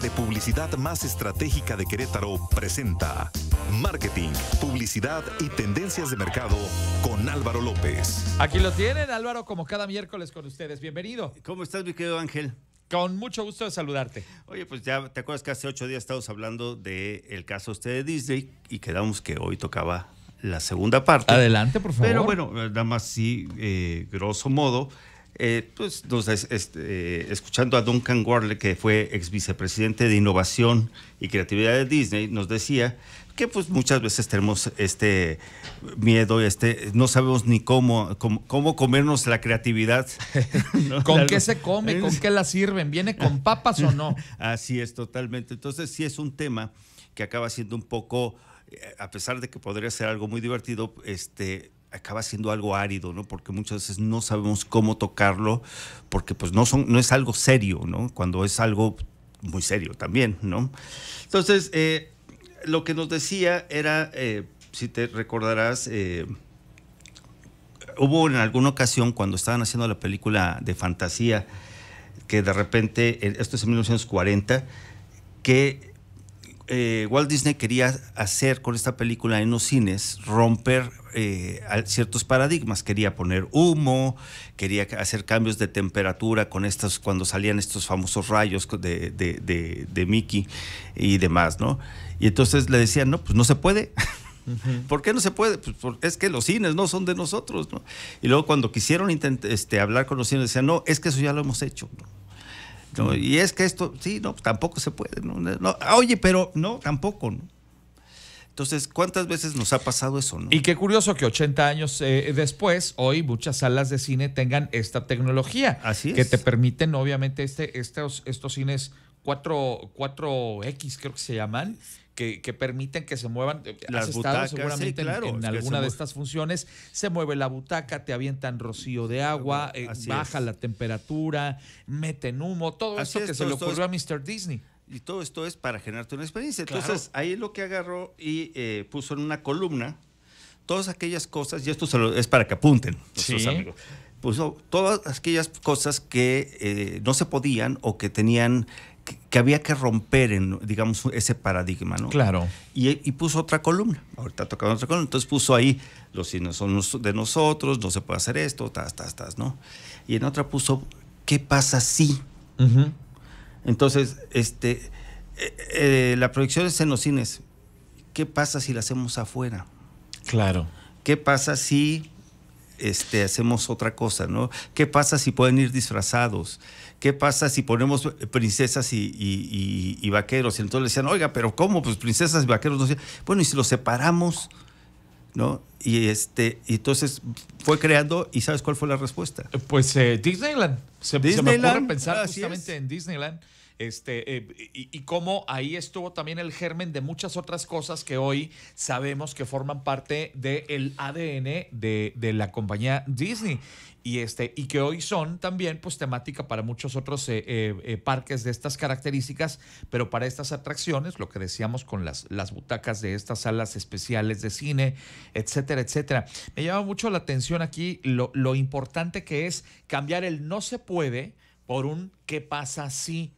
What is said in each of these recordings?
de publicidad más estratégica de Querétaro presenta Marketing, Publicidad y Tendencias de Mercado con Álvaro López. Aquí lo tienen, Álvaro, como cada miércoles con ustedes. Bienvenido. ¿Cómo estás, mi querido Ángel? Con mucho gusto de saludarte. Oye, pues ya te acuerdas que hace ocho días estábamos hablando del caso usted de Disney y quedamos que hoy tocaba la segunda parte. Adelante, por favor. Pero bueno, nada más sí, eh, grosso modo, eh, pues, nos, este, eh, escuchando a Duncan Warley, que fue ex vicepresidente de Innovación y Creatividad de Disney, nos decía que pues muchas veces tenemos este miedo, este, no sabemos ni cómo, cómo, comernos la creatividad. ¿Con qué se come? ¿Con qué la sirven? ¿Viene con papas o no? Así es, totalmente. Entonces sí es un tema que acaba siendo un poco, eh, a pesar de que podría ser algo muy divertido, este acaba siendo algo árido, ¿no? Porque muchas veces no sabemos cómo tocarlo, porque pues no, son, no es algo serio, ¿no? Cuando es algo muy serio también, ¿no? Entonces, eh, lo que nos decía era, eh, si te recordarás, eh, hubo en alguna ocasión cuando estaban haciendo la película de fantasía, que de repente, esto es en 1940, que eh, Walt Disney quería hacer con esta película en los cines, romper eh, ciertos paradigmas. Quería poner humo, quería hacer cambios de temperatura con estas, cuando salían estos famosos rayos de, de, de Mickey y demás, ¿no? Y entonces le decían, no, pues no se puede. ¿Por qué no se puede? Pues es que los cines no son de nosotros. ¿no? Y luego cuando quisieron este, hablar con los cines, decían, no, es que eso ya lo hemos hecho. ¿no? y es que esto, sí, no, pues, tampoco se puede. No, oye, pero no, tampoco. Entonces, ¿cuántas veces nos ha pasado eso? Y qué curioso que 80 años eh, después, hoy muchas salas de cine tengan esta tecnología. Así Que te permiten, obviamente, este, estos, estos cines cuatro cuatro x creo que se llaman, que, que, permiten que se muevan. Eh, Las butacas, seguramente en, alguna de estas funciones. Se mueve la butaca, te avientan rocío de agua, eh, baja la temperatura, en humo, todo esto eso que se le ocurrió a Mr. Disney. Y todo esto es para generarte una experiencia. Entonces, ahí es lo que agarró y eh, puso en una columna todas aquellas cosas, y esto es para que apunten nuestros amigos. Puso todas aquellas cosas que no se podían o que tenían que había que romper, en, digamos, ese paradigma, ¿no? Claro. Y, puso otra columna, ahorita tocaba otra columna, entonces puso ahí, los cines son de nosotros, no se puede hacer esto, tas, tas, tas, ¿no? Y en otra puso, ¿qué pasa si? Entonces, este, eh, eh, la proyección es en los cines, ¿qué pasa si la hacemos afuera? Claro. ¿Qué pasa si este, hacemos otra cosa, ¿no? ¿Qué pasa si pueden ir disfrazados? ¿Qué pasa si ponemos princesas y, vaqueros? Y entonces le decían, oiga, pero ¿cómo? Pues princesas y vaqueros. No Bueno, y si los separamos, ¿no? Y este, entonces fue creando, ¿y sabes cuál fue la respuesta? Pues eh, Disneyland. Se, Disneyland. se, me pensar justamente en Disneyland este, eh, y, cómo ahí estuvo también el germen de muchas otras cosas que hoy sabemos que forman parte del ADN de, la compañía Disney. Y, este, y que hoy son también pues, temática para muchos otros eh, eh, parques de estas características, pero para estas atracciones, lo que decíamos con las, las butacas de estas salas especiales de cine, etcétera, etcétera. Me llama mucho la atención aquí lo, lo importante que es cambiar el no se puede por un qué pasa si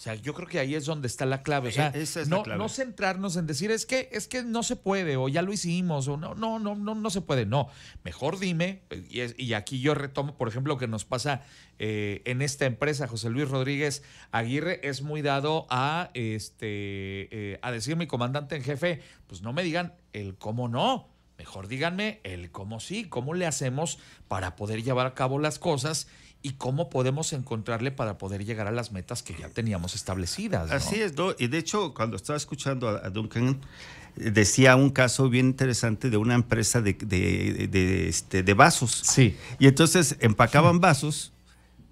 o sea, yo creo que ahí es donde está la clave. O e, sea, no, centrarnos en decir es que, es que no se puede, o ya lo hicimos, o no, no, no, no, no se puede. No. Mejor dime, y, aquí yo retomo, por ejemplo, lo que nos pasa eh, en esta empresa, José Luis Rodríguez Aguirre, es muy dado a este eh, a decir mi comandante en jefe, pues no me digan el cómo no. Mejor díganme el cómo sí, cómo le hacemos para poder llevar a cabo las cosas y cómo podemos encontrarle para poder llegar a las metas que ya teníamos establecidas. Así es, ¿no? y de hecho cuando estaba escuchando a, Duncan, decía un caso bien interesante de una empresa de, de, de este, vasos. Sí. Y entonces empacaban vasos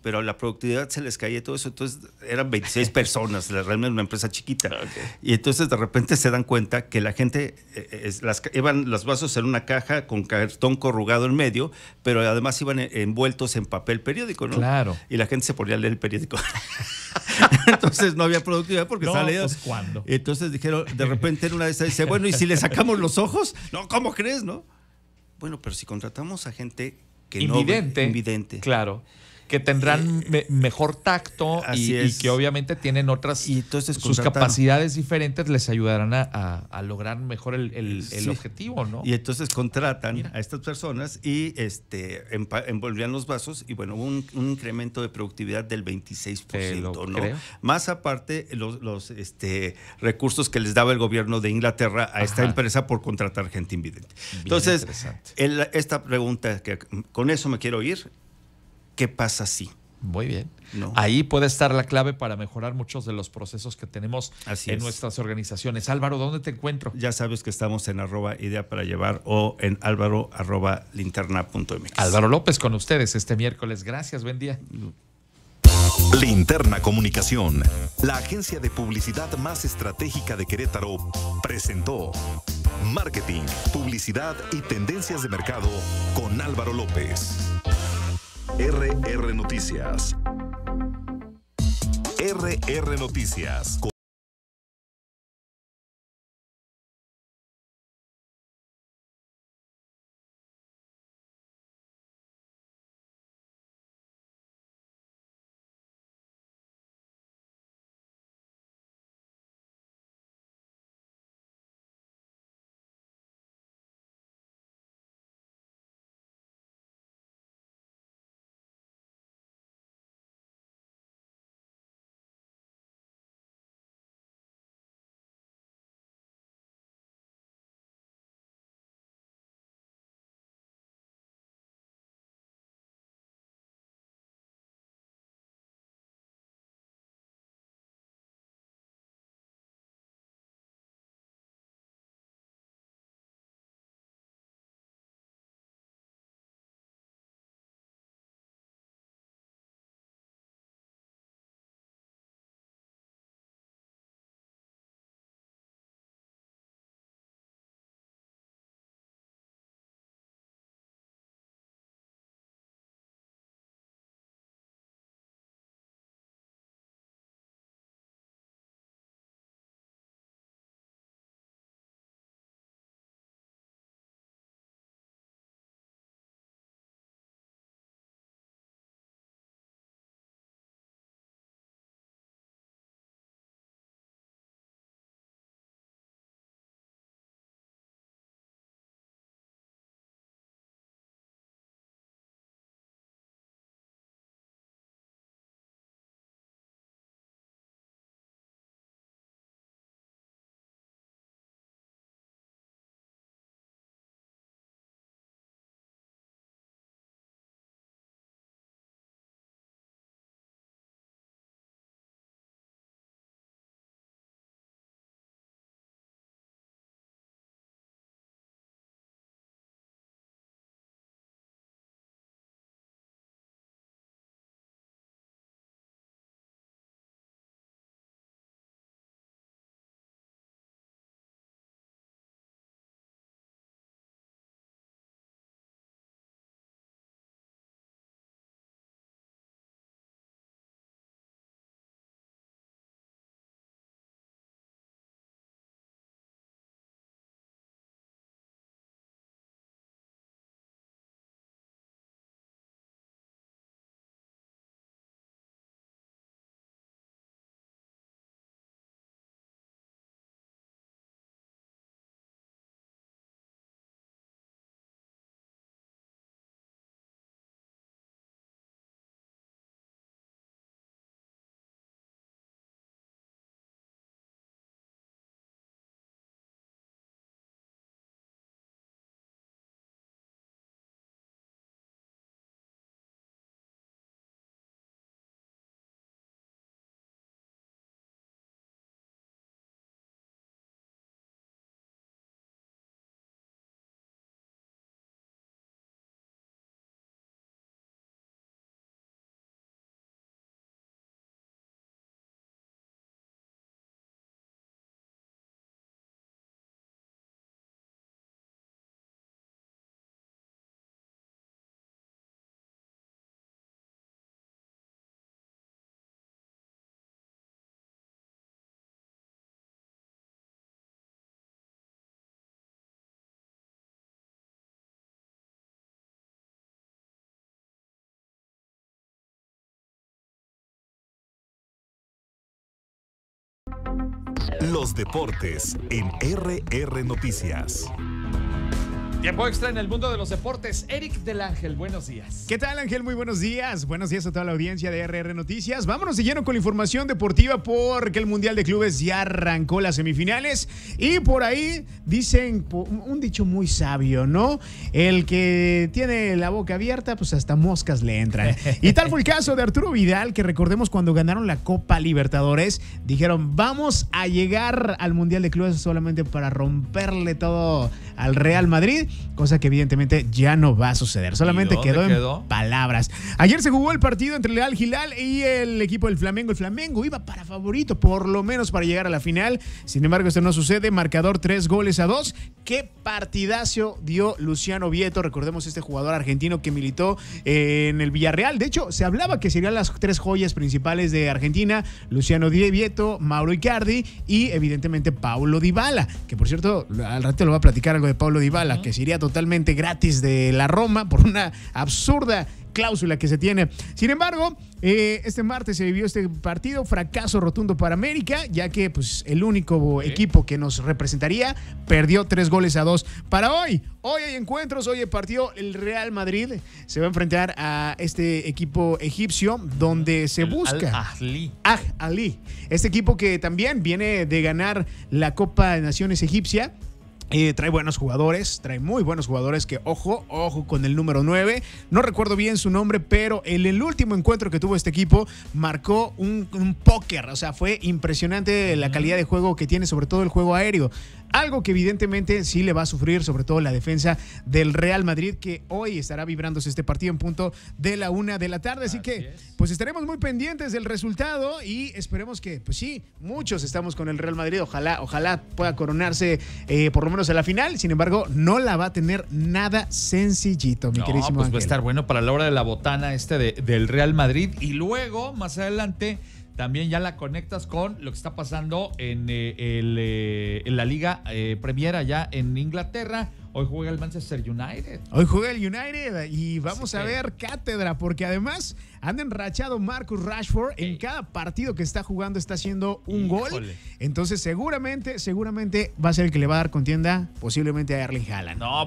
pero la productividad se les caía y todo eso. Entonces eran 26 personas, realmente una empresa chiquita. Ah, y entonces de repente se dan cuenta que la gente, eh, eh, iban los vasos en una caja con cartón corrugado en medio, pero además iban envueltos en papel periódico, ¿no? Claro. Y la gente se ponía a leer el periódico. entonces no había productividad porque no, Pues, ¿cuándo? Entonces dijeron, de repente en una de esas dice, bueno, ¿y si le sacamos los ojos? No, ¿cómo crees, no? Bueno, pero si contratamos a gente que invidente, no invidente. Claro que tendrán eh, mejor tacto y, que obviamente tienen otras, y entonces, sus capacidades diferentes les ayudarán a, lograr mejor el, objetivo, ¿no? Y entonces contratan a estas personas y este, envolvían los vasos y bueno, un, incremento de productividad del 26%, ¿no? Más aparte los, este, recursos que les daba el gobierno de Inglaterra a esta empresa por contratar gente invidente. entonces, esta pregunta, que con eso me quiero ir, qué pasa si. Muy bien. Ahí puede estar la clave para mejorar muchos de los procesos que tenemos en nuestras organizaciones. Álvaro, ¿dónde te encuentro? Ya sabes que estamos en arroba idea para llevar o en álvaro Álvaro López con ustedes este miércoles. Gracias, buen día. Linterna Comunicación, la agencia de publicidad más estratégica de Querétaro, presentó Marketing, Publicidad y Tendencias de Mercado con Álvaro López. RR Noticias. RR Noticias. Los deportes en RR Noticias. Tiempo extra en el mundo de los deportes. Eric del Ángel, buenos días. ¿Qué tal Ángel? Muy buenos días. Buenos días a toda la audiencia de RR Noticias. Vámonos de lleno con la información deportiva porque el Mundial de Clubes ya arrancó las semifinales y por ahí dicen un dicho muy sabio, ¿no? El que tiene la boca abierta, pues hasta moscas le entran. Y tal fue el caso de Arturo Vidal, que recordemos cuando ganaron la Copa Libertadores, dijeron, vamos a llegar al Mundial de Clubes solamente para romperle todo al Real Madrid cosa que evidentemente ya no va a suceder. Solamente quedó, en palabras. Ayer se jugó el partido entre Leal Gilal y el equipo del Flamengo. El Flamengo iba para favorito, por lo menos para llegar a la final. Sin embargo, esto no sucede. Marcador tres goles a dos. Qué partidazo dio Luciano Vieto. Recordemos este jugador argentino que militó eh, en el Villarreal. De hecho, se hablaba que serían las tres joyas principales de Argentina: Luciano Vieto, Mauro Icardi y evidentemente Paulo Dybala. Que por cierto, al rato lo va a platicar algo de Paulo Dybala, que iría totalmente gratis de la Roma por una absurda cláusula que se tiene. Sin embargo, eh, este martes se vivió este partido, fracaso rotundo para América, ya que pues, el único equipo que nos representaría perdió tres goles a dos. Para hoy, hoy hay encuentros, hoy partió partido, el Real Madrid se va a enfrentar a este equipo egipcio donde se busca... Al-Ahli. Este equipo que también viene de ganar la Copa de Naciones egipcia trae buenos jugadores, trae muy buenos jugadores que, ojo, ojo con el número 9. No recuerdo bien su nombre, pero en el, último encuentro que tuvo este equipo marcó un, un póker. O sea, fue impresionante la calidad de juego que tiene, sobre todo el juego aéreo. Algo que evidentemente sí le va a sufrir, sobre todo la defensa del Real Madrid, que hoy estará vibrándose este partido en punto de la una de la tarde. Así, que, pues estaremos muy pendientes del resultado y esperemos que, pues sí, muchos estamos con el Real Madrid. Ojalá, ojalá pueda coronarse eh, por lo menos a la final. Sin embargo, no la va a tener nada sencillito, mi no, Pues va a estar bueno para la hora de la botana este del Real Madrid. Y luego, más adelante también ya la conectas con lo que está pasando en, eh, eh, la Liga Premiera eh, Premier allá en Inglaterra. Hoy juega el Manchester United. Hoy juega el United y vamos a ver cátedra, porque además han enrachado Marcus Rashford en cada partido que está jugando, está haciendo un gol. Entonces seguramente, seguramente va a ser el que le va a dar contienda posiblemente a Erling Haaland. No, pues